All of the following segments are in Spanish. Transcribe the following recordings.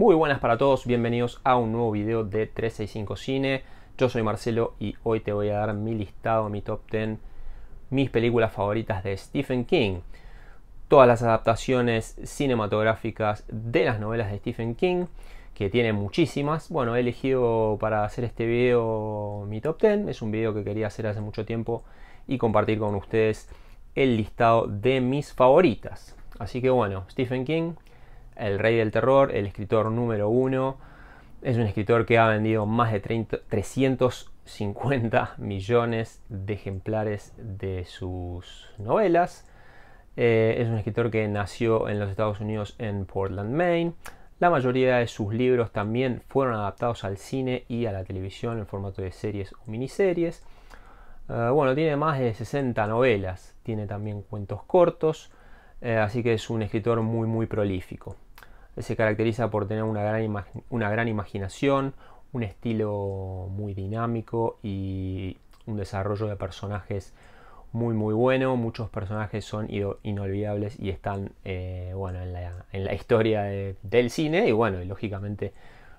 Muy buenas para todos, bienvenidos a un nuevo video de 365 Cine. Yo soy Marcelo y hoy te voy a dar mi listado, mi top 10, mis películas favoritas de Stephen King. Todas las adaptaciones cinematográficas de las novelas de Stephen King, que tiene muchísimas. Bueno, he elegido para hacer este video mi top 10, es un video que quería hacer hace mucho tiempo y compartir con ustedes el listado de mis favoritas. Así que bueno, Stephen King, el rey del terror, el escritor número uno. Es un escritor que ha vendido más de 350 millones de ejemplares de sus novelas. Eh, es un escritor que nació en los Estados Unidos en Portland, Maine. La mayoría de sus libros también fueron adaptados al cine y a la televisión en formato de series o miniseries. Eh, bueno, tiene más de 60 novelas, tiene también cuentos cortos, eh, así que es un escritor muy muy prolífico se caracteriza por tener una gran, una gran imaginación, un estilo muy dinámico y un desarrollo de personajes muy muy bueno. Muchos personajes son inolvidables y están eh, bueno, en, la, historia del cine y bueno, y lógicamente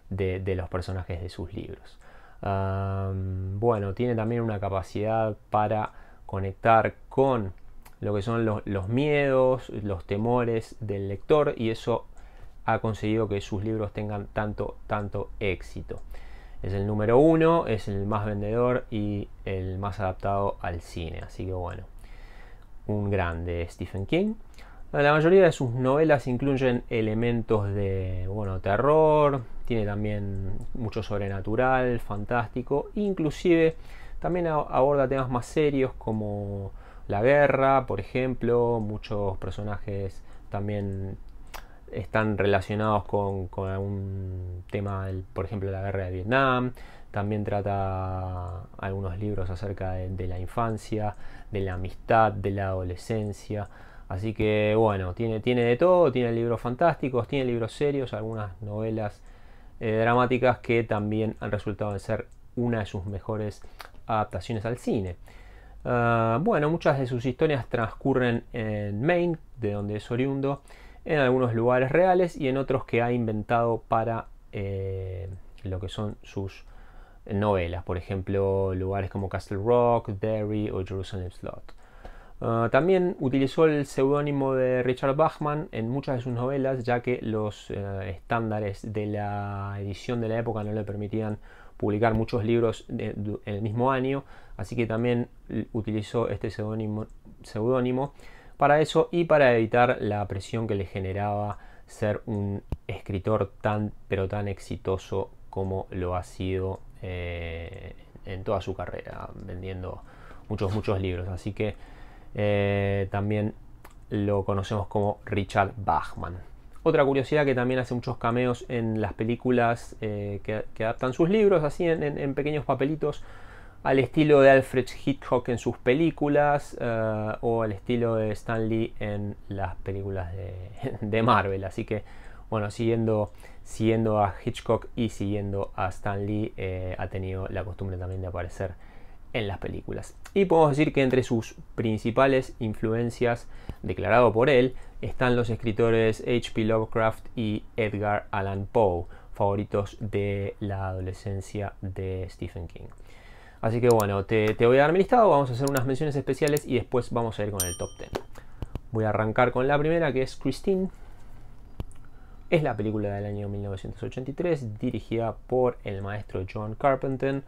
de, los personajes de sus libros. bueno, tiene también una capacidad para conectar con lo que son los, los miedos, los temores del lector y eso ha conseguido que sus libros tengan tanto, tanto éxito. Es el número uno, es el más vendedor y el más adaptado al cine. Así que bueno, un grande Stephen King. La mayoría de sus novelas incluyen elementos de bueno, terror, tiene también mucho sobrenatural, fantástico, inclusive también aborda temas más serios como la guerra, por ejemplo, muchos personajes también están relacionados con, algún tema, del, por ejemplo, la guerra de Vietnam. También trata algunos libros acerca de, la infancia, de la amistad, de la adolescencia. Así que bueno, tiene, de todo, tiene libros fantásticos, tiene libros serios, algunas novelas eh, dramáticas que también han resultado en ser una de sus mejores adaptaciones al cine. Ah, bueno, muchas de sus historias transcurren en Maine, de donde es oriundo, en algunos lugares reales y en otros que ha inventado para eh, lo que son sus novelas, por ejemplo, lugares como Castle Rock, Derry o Jerusalem Slot. Ah, también utilizó el seudónimo de Richard Bachman en muchas de sus novelas, ya que los eh, estándares de la edición de la época no le permitían publicar muchos libros eh, en el mismo año, así que también utilizó este seudónimo para eso y para evitar la presión que le generaba ser un escritor tan pero tan exitoso como lo ha sido eh, en toda su carrera, vendiendo muchos, muchos libros. Así que eh, también lo conocemos como Richard Bachman. Otra curiosidad que también hace muchos cameos en las películas eh, que, adaptan sus libros, así en pequeños papelitos al estilo de Alfred Hitchcock en sus películas eh, o al estilo de Stanley en las películas de, Marvel. Así que, bueno, siguiendo, a Hitchcock y siguiendo a Stanley eh, ha tenido la costumbre también de aparecer en las películas. Y podemos decir que entre sus principales influencias, declarado por él, están los escritores H.P. Lovecraft y Edgar Allan Poe, favoritos de la adolescencia de Stephen King. Así que bueno, te, voy a dar mi listado, vamos a hacer unas menciones especiales y después vamos a ir con el top 10. Voy a arrancar con la primera que es Christine. Es la película del año 1983, dirigida por el maestro John Carpenter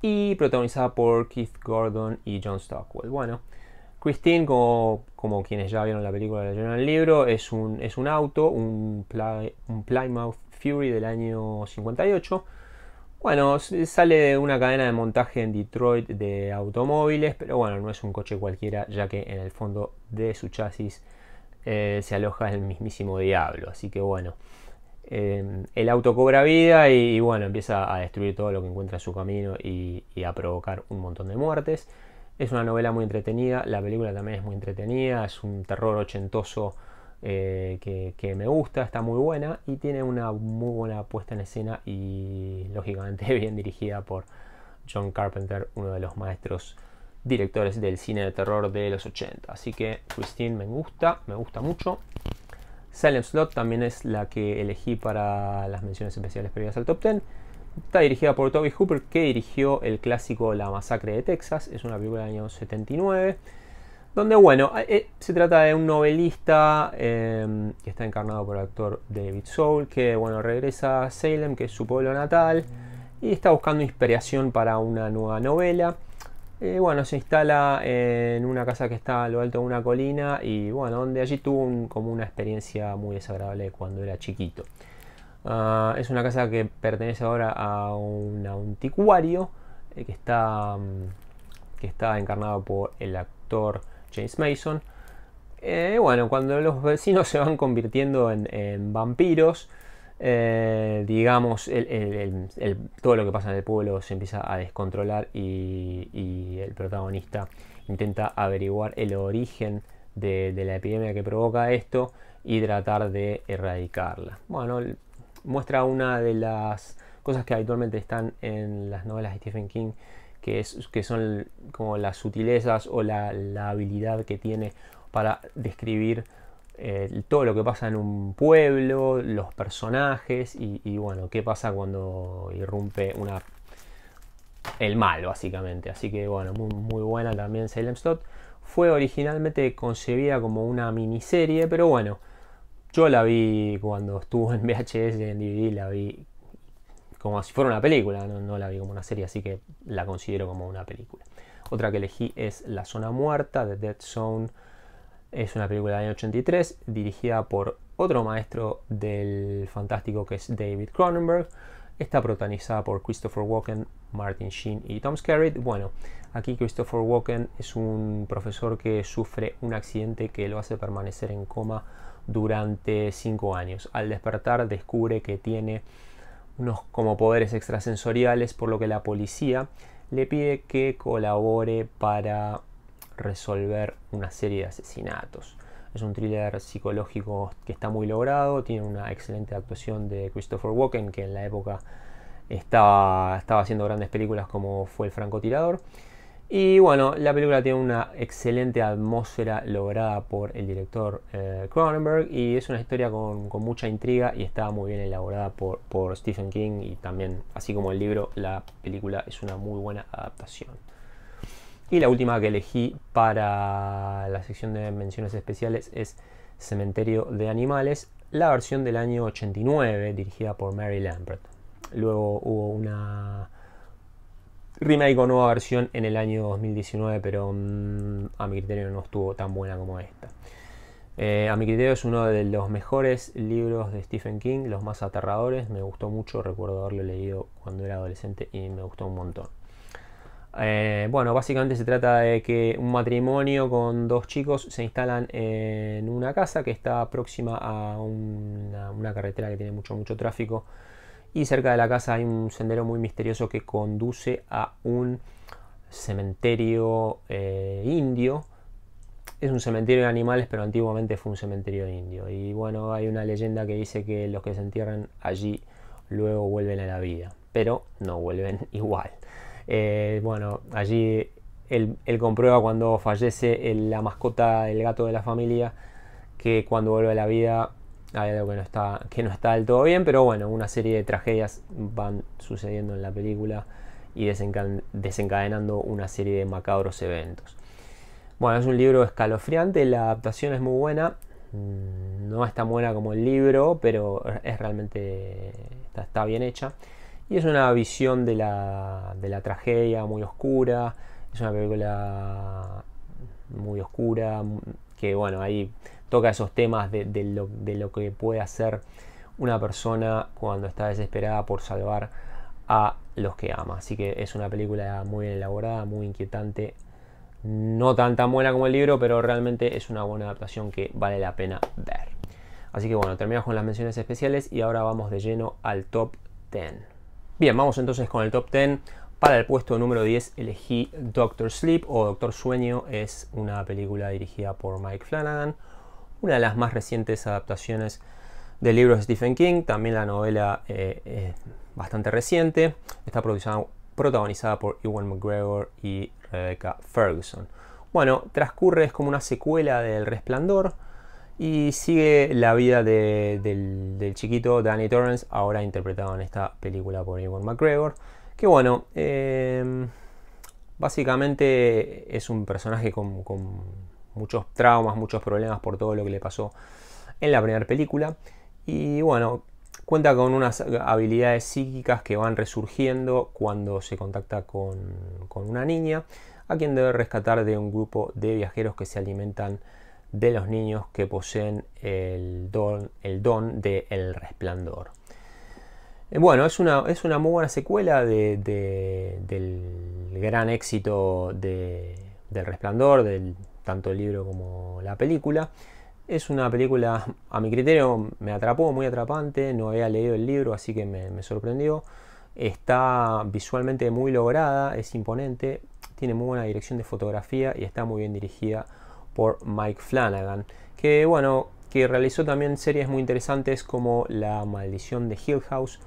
y protagonizada por Keith Gordon y John Stockwell. Bueno, Christine, como, quienes ya vieron la película y leyeron el libro, es un, es un auto, un Plymouth Fury del año 58 bueno, sale de una cadena de montaje en Detroit de automóviles, pero bueno, no es un coche cualquiera, ya que en el fondo de su chasis eh, se aloja el mismísimo diablo. Así que bueno, em, el auto cobra vida y, bueno, empieza a destruir todo lo que encuentra en su camino y, y, a provocar un montón de muertes. Es una novela muy entretenida, la película también es muy entretenida, es un terror ochentoso eh, que, me gusta, está muy buena y tiene una muy buena puesta en escena y lógicamente bien dirigida por John Carpenter, uno de los maestros directores del cine de terror de los 80. Así que Christine me gusta, me gusta mucho. Silent Slot también es la que elegí para las menciones especiales previas al top 10. Está dirigida por Toby Hooper, que dirigió el clásico La Masacre de Texas. Es una película del año 79 donde, bueno, eh, eh, se trata de un novelista em, que está encarnado por el actor David Soul, que, bueno, regresa a Salem, que es su pueblo natal, y está buscando inspiración para una nueva novela. Eh, bueno, se instala en una casa que está a lo alto de una colina y, bueno, donde allí tuvo como una experiencia muy desagradable cuando era chiquito. Ah, es una casa que pertenece ahora a un anticuario que está, mm, que está encarnado por el actor James Mason. Eh, bueno, cuando los vecinos se van convirtiendo en, vampiros, eh, digamos, todo lo que pasa en el pueblo se empieza a descontrolar y, el protagonista intenta averiguar el origen de, de, la epidemia que provoca esto y tratar de erradicarla. Bueno, muestra una de las cosas que habitualmente están en las novelas de Stephen King que, son como las sutilezas o la, habilidad que tiene para describir eh, todo lo que pasa en un pueblo, los personajes y, bueno, qué pasa cuando irrumpe una el mal, básicamente. Así que bueno, muy, buena también Salem Slot. Fue originalmente concebida como una miniserie, pero bueno, yo la vi cuando estuvo en VHS en DVD, la vi como si fuera una película, no, la vi como una serie, así que la considero como una película. Otra que elegí es La Zona Muerta, de Dead Zone. Es una película del año 83, dirigida por otro maestro del fantástico que es David Cronenberg. Está protagonizada por Christopher Walken, Martin Sheen y Tom Skerritt. Bueno, aquí Christopher Walken es un profesor que sufre un accidente que lo hace permanecer en coma durante 5 años. Al despertar descubre que tiene unos como poderes extrasensoriales, por lo que la policía le pide que colabore para resolver una serie de asesinatos. Es un thriller psicológico que está muy logrado, tiene una excelente actuación de Christopher Walken, que en la época estaba, estaba haciendo grandes películas como fue El francotirador. Y bueno, la película tiene una excelente atmósfera lograda por el director eh, Cronenberg y es una historia con, mucha intriga y está muy bien elaborada por, por Stephen King y también, así como el libro, la película es una muy buena adaptación. Y la última que elegí para la sección de menciones especiales es Cementerio de Animales, la versión del año 89 dirigida por Mary Lambert. Luego hubo una remake con nueva versión en el año 2019, pero mm, a mi criterio no estuvo tan buena como esta. Eh, a mi criterio es uno de los mejores libros de Stephen King, los más aterradores, me gustó mucho, recuerdo haberlo leído cuando era adolescente y me gustó un montón. Eh, bueno, básicamente se trata de que un matrimonio con dos chicos se instalan en una casa que está próxima a una, una carretera que tiene mucho, mucho tráfico y cerca de la casa hay un sendero muy misterioso que conduce a un cementerio eh, indio. Es un cementerio de animales, pero antiguamente fue un cementerio indio. Y bueno, hay una leyenda que dice que los que se entierran allí luego vuelven a la vida, pero no vuelven igual. Eh, bueno, allí él, comprueba cuando fallece la mascota, el gato de la familia, que cuando vuelve a la vida hay algo que no, está, que no está del todo bien, pero bueno, una serie de tragedias van sucediendo en la película y desencadenando una serie de macabros eventos. Bueno, es un libro escalofriante, la adaptación es muy buena, mm, no es tan buena como el libro, pero es realmente está, bien hecha. Y es una visión de la, de la tragedia muy oscura, es una película muy oscura, que bueno, ahí toca esos temas de, lo, que puede hacer una persona cuando está desesperada por salvar a los que ama. Así que es una película muy elaborada, muy inquietante. No tan tan buena como el libro, pero realmente es una buena adaptación que vale la pena ver. Así que bueno, terminamos con las menciones especiales y ahora vamos de lleno al top 10. Bien, vamos entonces con el top 10. Para el puesto número 10 elegí Doctor Sleep o Doctor Sueño. Es una película dirigida por Mike Flanagan una de las más recientes adaptaciones del libro de Stephen King, también la novela eh, es bastante reciente, está protagonizada por Ewan McGregor y Rebecca Ferguson. Bueno, transcurre es como una secuela del Resplandor y sigue la vida del, chiquito Danny Torrance, ahora interpretado en esta película por Ewan McGregor, que bueno, eh, básicamente es un personaje con muchos traumas, muchos problemas por todo lo que le pasó en la primera película. Y bueno, cuenta con unas habilidades psíquicas que van resurgiendo cuando se contacta con, una niña, a quien debe rescatar de un grupo de viajeros que se alimentan de los niños que poseen el don, el don Resplandor. Eh, bueno, es una, es una muy buena secuela del gran éxito del Resplandor, del, tanto el libro como la película. Es una película, a mi criterio, me atrapó, muy atrapante. No había leído el libro, así que me, sorprendió. Está visualmente muy lograda, es imponente, tiene muy buena dirección de fotografía y está muy bien dirigida por Mike Flanagan. Que bueno, que realizó también series muy interesantes como La Maldición de Hill House,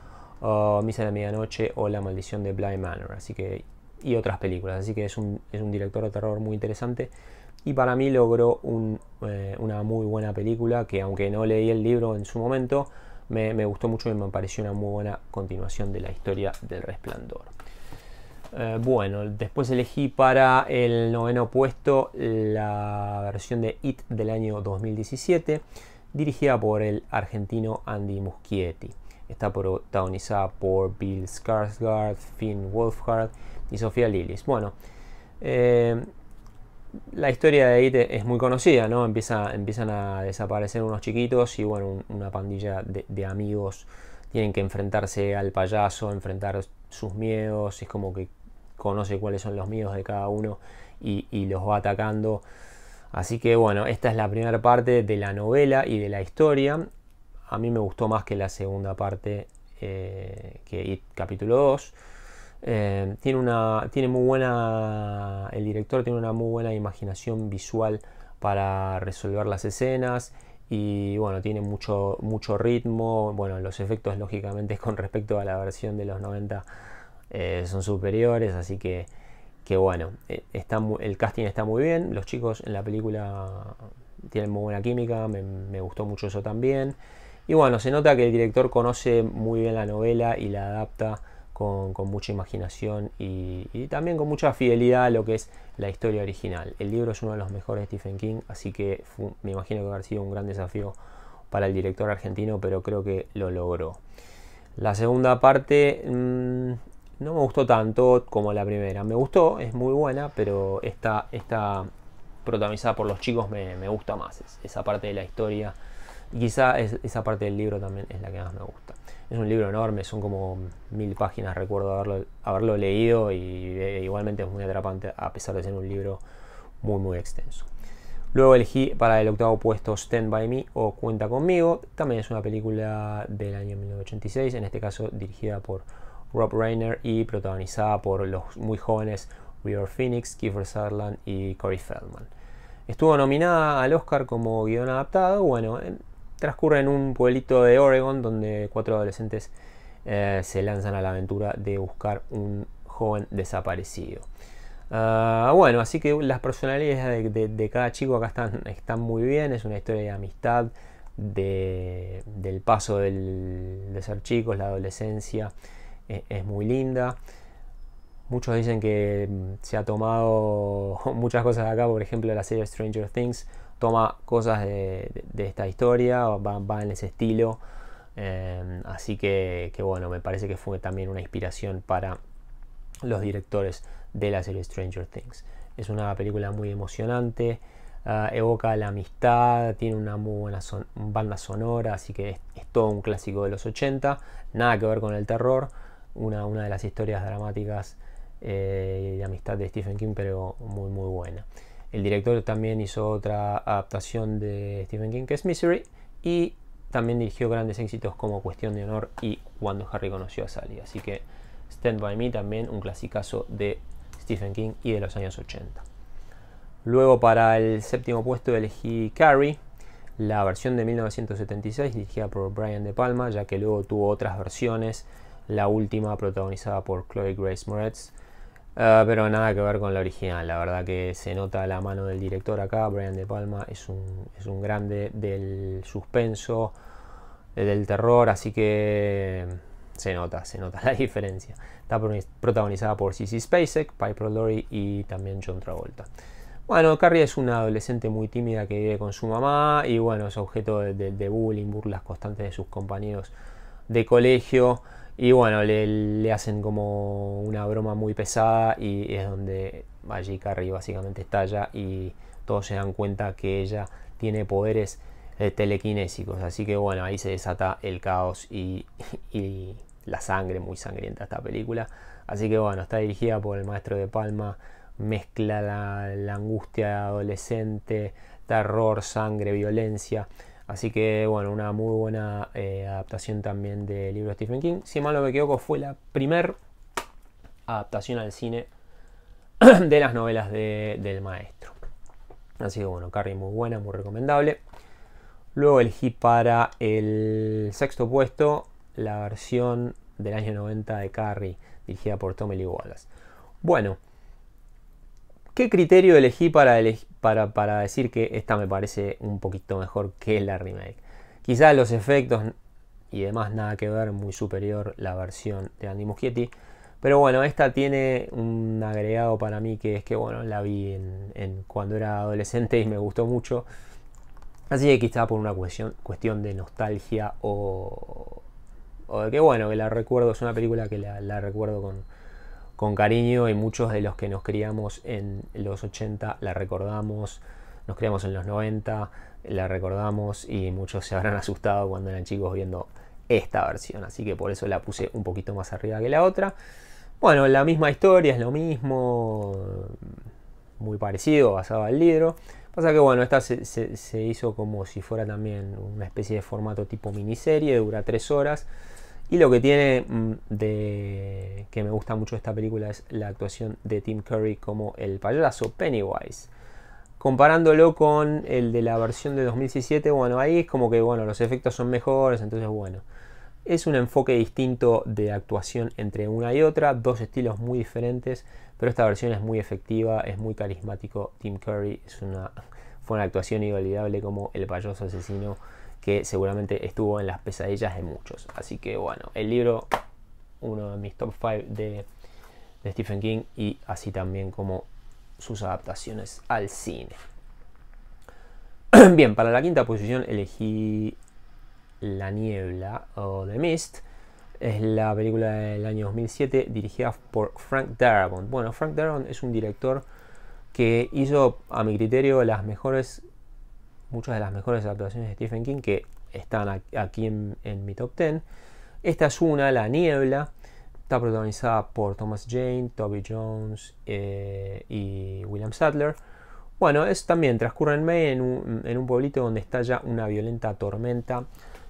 Misa de la Medianoche o La Maldición de Blind Manor así que, y otras películas. Así que es un, es un director de terror muy interesante y para mí logró eh, una muy buena película que aunque no leí el libro en su momento, me, gustó mucho y me pareció una muy buena continuación de la historia del resplandor. Eh, bueno, después elegí para el noveno puesto la versión de It del año 2017, dirigida por el argentino Andy Muschietti. Está protagonizada por Bill Skarsgård, Finn Wolfhard y Sofía Lillis. Bueno, eh, la historia de It es muy conocida, ¿no? empiezan a desaparecer unos chiquitos y bueno, una pandilla de, amigos tienen que enfrentarse al payaso, enfrentar sus miedos, es como que conoce cuáles son los miedos de cada uno y, los va atacando. Así que bueno, esta es la primera parte de la novela y de la historia. A mí me gustó más que la segunda parte, eh, que It capítulo 2. Eh, tiene, una, tiene muy buena, el director tiene una muy buena imaginación visual para resolver las escenas y bueno, tiene mucho, mucho ritmo, bueno, los efectos lógicamente con respecto a la versión de los 90 eh, son superiores, así que, bueno, eh, está, el casting está muy bien, los chicos en la película tienen muy buena química, me, me gustó mucho eso también. Y bueno, se nota que el director conoce muy bien la novela y la adapta con, mucha imaginación y, también con mucha fidelidad a lo que es la historia original. El libro es uno de los mejores de Stephen King, así que me imagino que haber sido un gran desafío para el director argentino, pero creo que lo logró. La segunda parte mm, no me gustó tanto como la primera. Me gustó, es muy buena, pero esta, esta protagonizada por los chicos me, gusta más. esa parte de la historia y quizá esa parte del libro también es la que más me gusta. Es un libro enorme, son como mil páginas, recuerdo haberlo, haberlo leído y eh, igualmente es muy atrapante a pesar de ser un libro muy muy extenso. Luego elegí para el octavo puesto Stand By Me o Cuenta conmigo. También es una película del año 1986, en este caso dirigida por Rob Reiner y protagonizada por los muy jóvenes River Phoenix, Kiefer Sutherland y Corey Feldman. Estuvo nominada al Oscar como guión adaptado. Bueno, transcurre en un pueblito de Oregon donde cuatro adolescentes eh, se lanzan a la aventura de buscar un joven desaparecido. Ah, bueno, así que las personalidades de, cada chico acá están, están muy bien, es una historia de amistad, del paso de ser chicos, la adolescencia, e, es muy linda. Muchos dicen que mm, se ha tomado muchas cosas de acá, por ejemplo, la serie Stranger Things toma cosas de, esta historia, va, en ese estilo. Em, así que, bueno, me parece que fue también una inspiración para los directores de la serie Stranger Things. Es una película muy emocionante, ah, evoca la amistad, tiene una muy buena banda sonora, así que es, todo un clásico de los 80, nada que ver con el terror, una, una de las historias dramáticas eh, de amistad de Stephen King, pero muy muy buena. El director también hizo otra adaptación de Stephen King que es Misery y también dirigió grandes éxitos como Cuestión de Honor y Cuando Harry conoció a Sally. Así que Stand By Me también un clasicazo de Stephen King y de los años 80. Luego para el séptimo puesto elegí Carrie, la versión de 1976 dirigida por Brian De Palma, ya que luego tuvo otras versiones, la última protagonizada por Chloe Grace Moretz Ah, pero nada que ver con la original, la verdad que se nota la mano del director acá, Brian De Palma es un, grande del suspenso, eh, del terror, así que mm, se nota, se nota la diferencia. Está protagonizada por CC Spacek, Piper Laurie y también John Travolta. Bueno, Carrie es una adolescente muy tímida que vive con su mamá y bueno, es objeto de bullying, burlas constantes de sus compañeros de colegio. Y bueno, le, hacen como una broma muy pesada y es donde allí Carrie básicamente estalla y todos se dan cuenta que ella tiene poderes eh, telequinésicos. Así que bueno, ahí se desata el caos y, la sangre, muy sangrienta esta película. Así que bueno, está dirigida por el maestro de Palma, mezcla la, la angustia adolescente, terror, sangre, violencia. Así que, bueno, una muy buena eh, adaptación también del libro de Stephen King. Si mal no me equivoco, fue la primera adaptación al cine de las novelas del maestro. Así que, bueno, Carrie muy buena, muy recomendable. Luego elegí para el sexto puesto la versión del año 90 de Carrie, dirigida por Tommy Lee Wallace. Bueno, ¿qué criterio elegí para, elegir? para, decir que esta me parece un poquito mejor que la remake. quizás los efectos y demás nada que ver, muy superior la versión de Andy Muschietti. Pero bueno, esta tiene un agregado para mí que es que bueno, la vi en, cuando era adolescente y me gustó mucho. Así que quizá por una cuestión, cuestión de nostalgia o, o de que bueno, que la recuerdo, es una película que la recuerdo con, con cariño y muchos de los que nos criamos en los 80 la recordamos, nos criamos en los 90 la recordamos y muchos se habrán asustado cuando eran chicos viendo esta versión, así que por eso la puse un poquito más arriba que la otra. Bueno, la misma historia, es lo mismo, muy parecido, basado al libro. Pasa que bueno, esta se, hizo como si fuera también una especie de formato tipo miniserie, dura tres horas y lo que tiene mm, de que me gusta mucho esta película es la actuación de Tim Curry como el payaso Pennywise. Comparándolo con el de la versión de 2017, bueno, ahí es como que bueno, los efectos son mejores, entonces bueno. Es un enfoque distinto de actuación entre una y otra, dos estilos muy diferentes, pero esta versión es muy efectiva, es muy carismático. Tim Curry es una, fue una actuación inolvidable como el payaso asesino que seguramente estuvo en las pesadillas de muchos. Así que bueno, el libro, uno de mis top 5 de, Stephen King y así también como sus adaptaciones al cine. Bien, para la quinta posición elegí La Niebla o The Mist. Es la película del año 2007 dirigida por Frank Darabont. Bueno, Frank Darabont es un director que hizo, a mi criterio, las mejores muchas de las mejores adaptaciones de Stephen King que están aquí en, mi top 10. Esta es una, La Niebla, está protagonizada por Thomas Jane, Toby Jones eh, y William Sadler. Bueno, es también transcurre en May en un, pueblito donde estalla una violenta tormenta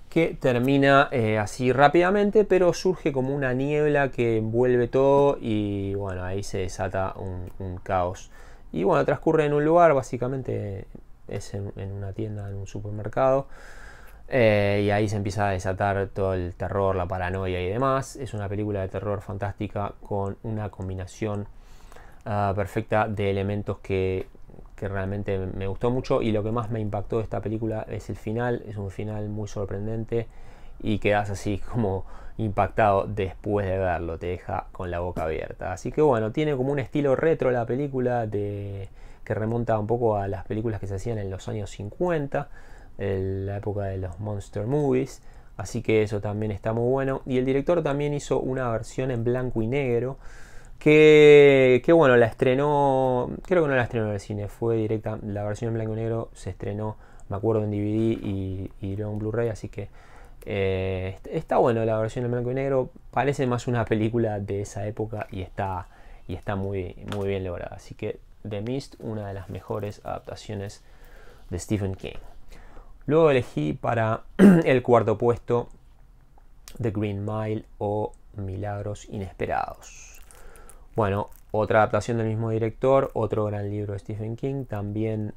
que termina eh, así rápidamente, pero surge como una niebla que envuelve todo y bueno, ahí se desata un, un caos. Y bueno, transcurre en un lugar básicamente es en, una tienda, en un supermercado. Eh, y ahí se empieza a desatar todo el terror, la paranoia y demás. Es una película de terror fantástica con una combinación ah, perfecta de elementos que, que, realmente me gustó mucho. Y lo que más me impactó de esta película es el final. Es un final muy sorprendente y quedas así como impactado después de verlo. Te deja con la boca abierta. Así que bueno, tiene como un estilo retro la película de que remonta un poco a las películas que se hacían en los años 50, en la época de los monster movies. Así que eso también está muy bueno. Y el director también hizo una versión en blanco y negro. Que, bueno, la estrenó, creo que no la estrenó en el cine, fue directa, la versión en blanco y negro se estrenó, me acuerdo, en DVD y, y en Blu-ray, así que eh, está bueno la versión en blanco y negro, parece más una película de esa época y está, y está muy, muy bien lograda. Así que The Mist, una de las mejores adaptaciones de Stephen King. Luego elegí para el cuarto puesto The Green Mile o Milagros Inesperados. Bueno, otra adaptación del mismo director, otro gran libro de Stephen King, también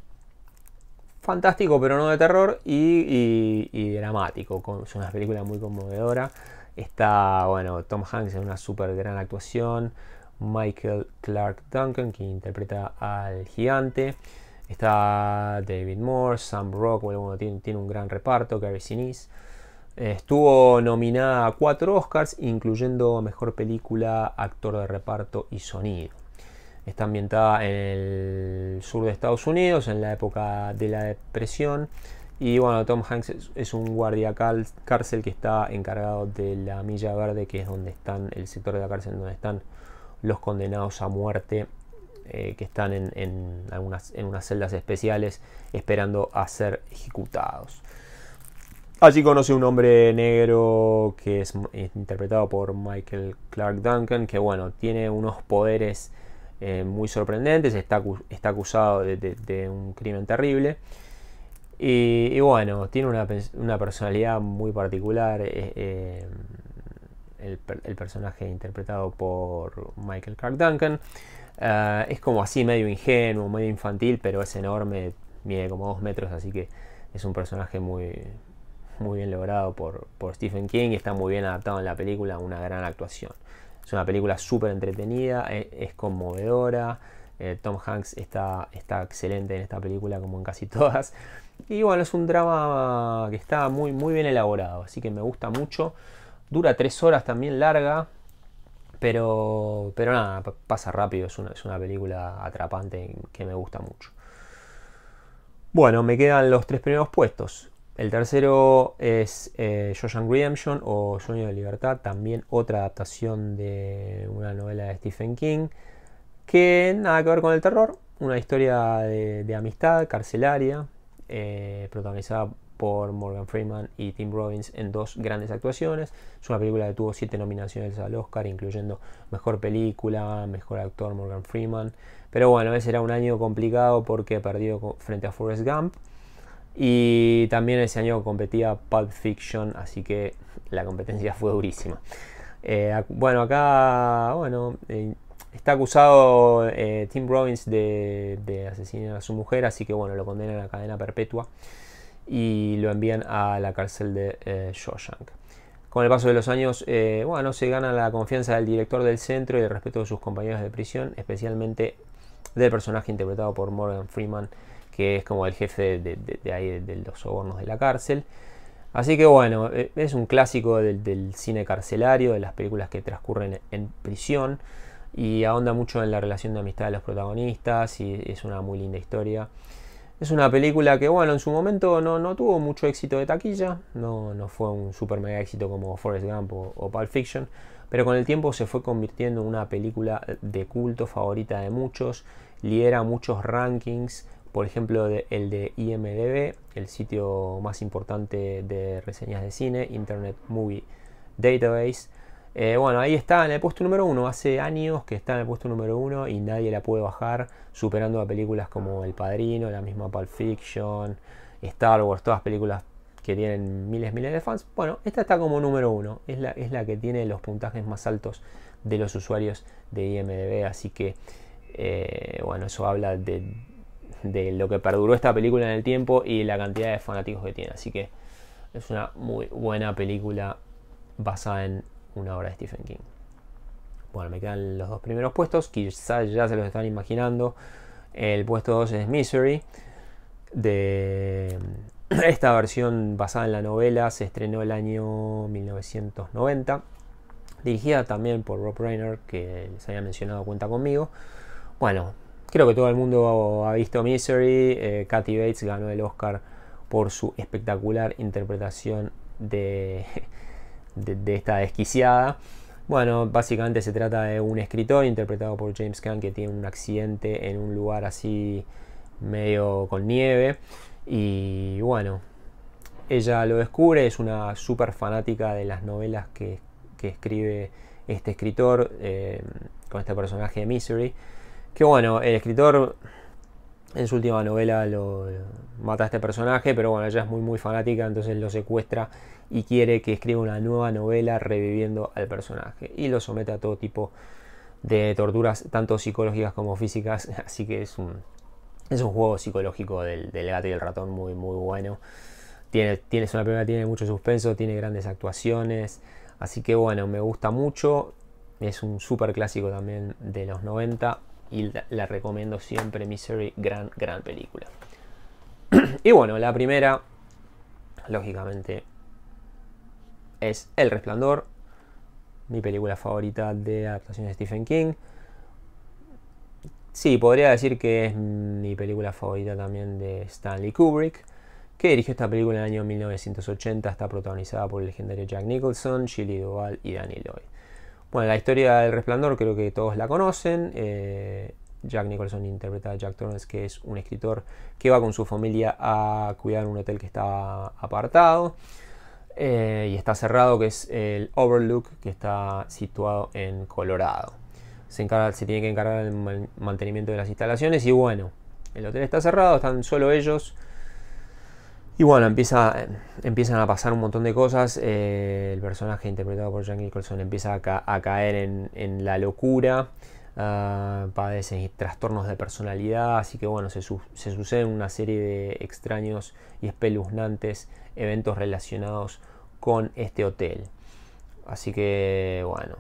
fantástico pero no de terror y, dramático, es una película muy conmovedora. Está, bueno, Tom Hanks en una súper gran actuación, Michael Clark Duncan, que interpreta al gigante. Está David Moore, Sam Rockwell, bueno, tiene, un gran reparto, Gary Sinise. Estuvo nominada a cuatro Oscars, incluyendo Mejor Película, Actor de Reparto y Sonido. Está ambientada en el sur de Estados Unidos, en la época de la Depresión. Y bueno, Tom Hanks es, un guardia cárcel que está encargado de la Milla Verde, que es donde están, el sector de la cárcel donde están los condenados a muerte eh, que están en, algunas, en unas celdas especiales esperando a ser ejecutados. Allí conoce un hombre negro que es interpretado por Michael Clark Duncan, que bueno, tiene unos poderes eh, muy sorprendentes, está, está acusado de, un crimen terrible. Y, bueno, tiene una, personalidad muy particular, eh, el, personaje interpretado por Michael Clark Duncan. Eh, es como así medio ingenuo, medio infantil, pero es enorme, mide como dos metros, así que es un personaje muy, muy bien logrado por, Stephen King y está muy bien adaptado en la película, una gran actuación. Es una película súper entretenida, e, es, conmovedora. Eh, Tom Hanks está, está excelente en esta película, como en casi todas. Y bueno, es un drama que está muy, muy bien elaborado, así que me gusta mucho. Dura tres horas también larga. Pero, pero nada, pasa rápido. Es una, es una película atrapante que me gusta mucho. Bueno, me quedan los tres primeros puestos. El tercero es eh, Redemption o Sueño de Libertad, también otra adaptación de una novela de Stephen King, que nada que ver con el terror, una historia de, amistad carcelaria, eh, protagonizada por Morgan Freeman y Tim Robbins en dos grandes actuaciones. Es una película que tuvo siete nominaciones al Oscar, incluyendo Mejor Película, Mejor Actor Morgan Freeman. Pero bueno, ese era un año complicado porque perdió frente a Forrest Gump. Y también ese año competía Pulp Fiction, así que la competencia fue durísima. Eh, bueno, acá, bueno... Eh, está acusado eh, Tim Robbins de, de asesinar a su mujer, así que bueno, lo condenan a cadena perpetua y lo envían a la cárcel de eh, Shawshank. Con el paso de los años, eh, bueno, se gana la confianza del director del centro y el respeto de sus compañeros de prisión, especialmente del personaje interpretado por Morgan Freeman, que es como el jefe de, ahí, de los sobornos de la cárcel. Así que bueno, eh, es un clásico del, del, cine carcelario, de las películas que transcurren en prisión y ahonda mucho en la relación de amistad de los protagonistas y es una muy linda historia. Es una película que, bueno, en su momento no, tuvo mucho éxito de taquilla, no, fue un super mega éxito como Forrest Gump o, Pulp Fiction, pero con el tiempo se fue convirtiendo en una película de culto favorita de muchos, lidera muchos rankings, por ejemplo el de IMDB, el sitio más importante de reseñas de cine, Internet Movie Database, eh, bueno, ahí está en el puesto número uno. Hace años que está en el puesto número uno y nadie la puede bajar, superando a películas como El Padrino, la misma Pulp Fiction, Star Wars, todas películas que tienen miles, y miles de fans. Bueno, esta está como número uno. Es la, es la que tiene los puntajes más altos de los usuarios de IMDB. Así que, eh, bueno, eso habla de, de lo que perduró esta película en el tiempo y la cantidad de fanáticos que tiene. Así que es una muy buena película basada en una obra de Stephen King. Bueno, me quedan los dos primeros puestos, quizás ya se los están imaginando. El puesto 2 es Misery, de esta versión basada en la novela, se estrenó el año 1990, dirigida también por Rob Reiner, que les había mencionado Cuenta conmigo. Bueno, creo que todo el mundo ha visto Misery, Kathy eh, Bates ganó el Oscar por su espectacular interpretación de de, esta desquiciada. Bueno, básicamente se trata de un escritor interpretado por James Caan que tiene un accidente en un lugar así medio con nieve. Y bueno, ella lo descubre, es una súper fanática de las novelas que, escribe este escritor eh, con este personaje de Misery. Que bueno, el escritor en su última novela lo, mata a este personaje, pero bueno, ella es muy muy fanática, entonces lo secuestra y quiere que escriba una nueva novela reviviendo al personaje. Y lo somete a todo tipo de torturas, tanto psicológicas como físicas, así que es un, es un juego psicológico del, gato y el ratón muy muy bueno. Tiene, una tiene mucho suspenso, tiene grandes actuaciones, así que bueno, me gusta mucho. Es un súper clásico también de los 90 y la, recomiendo siempre, Misery, gran, gran película. y bueno, la primera, lógicamente, es El Resplandor, mi película favorita de adaptación de Stephen King. Sí, podría decir que es mi película favorita también de Stanley Kubrick, que dirigió esta película en el año 1980, está protagonizada por el legendario Jack Nicholson, Shirley Duvall y Danny Lloyd. Bueno, la historia del resplandor creo que todos la conocen. Eh, Jack Nicholson interpreta a Jack Torrance, que es un escritor que va con su familia a cuidar un hotel que está apartado eh, y está cerrado, que es el Overlook, que está situado en Colorado. Se, se tiene que encargar el mantenimiento de las instalaciones y bueno, el hotel está cerrado, están solo ellos y bueno, empieza, empiezan a pasar un montón de cosas. Eh, el personaje interpretado por Jack Nicholson empieza a, caer en, la locura. Ah, padece trastornos de personalidad. Así que bueno, se, se suceden una serie de extraños y espeluznantes eventos relacionados con este hotel. Así que bueno,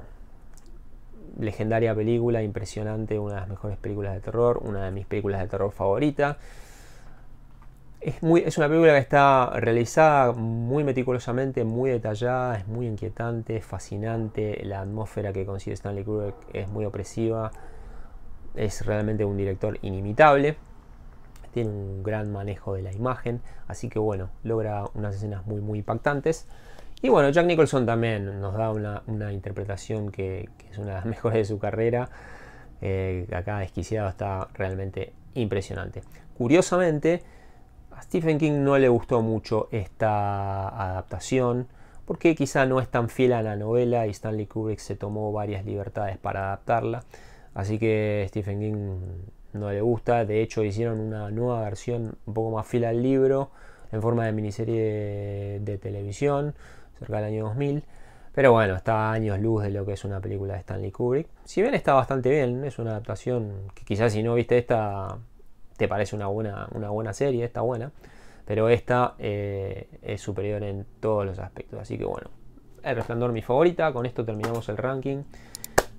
legendaria película, impresionante, una de las mejores películas de terror, una de mis películas de terror favorita. Es, una película que está realizada muy meticulosamente, muy detallada, es muy inquietante, es fascinante. La atmósfera que consigue Stanley Kubrick es muy opresiva. Es realmente un director inimitable. Tiene un gran manejo de la imagen. Así que bueno, logra unas escenas muy muy impactantes. Y bueno, Jack Nicholson también nos da una, interpretación que, es una de las mejores de su carrera. Eh, acá desquiciado está realmente impresionante. Curiosamente, a Stephen King no le gustó mucho esta adaptación porque quizá no es tan fiel a la novela y Stanley Kubrick se tomó varias libertades para adaptarla. Así que Stephen King no le gusta. De hecho, hicieron una nueva versión un poco más fiel al libro en forma de miniserie de, de televisión cerca del año 2000. Pero bueno, está a años luz de lo que es una película de Stanley Kubrick. Si bien está bastante bien, es una adaptación que quizás si no viste esta te parece una buena, una buena serie, está buena, pero esta eh, es superior en todos los aspectos. Así que bueno, El Resplandor mi favorita, con esto terminamos el ranking.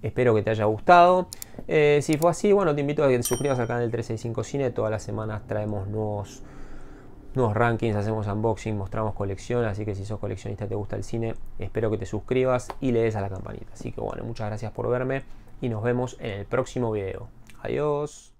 Espero que te haya gustado. Eh, si fue así, bueno, te invito a que te suscribas al canal del 365 Cine. Todas las semanas traemos nuevos, nuevos rankings, hacemos unboxing, mostramos colección. Así que si sos coleccionista y te gusta el cine, espero que te suscribas y le des a la campanita. Así que bueno, muchas gracias por verme y nos vemos en el próximo video. Adiós.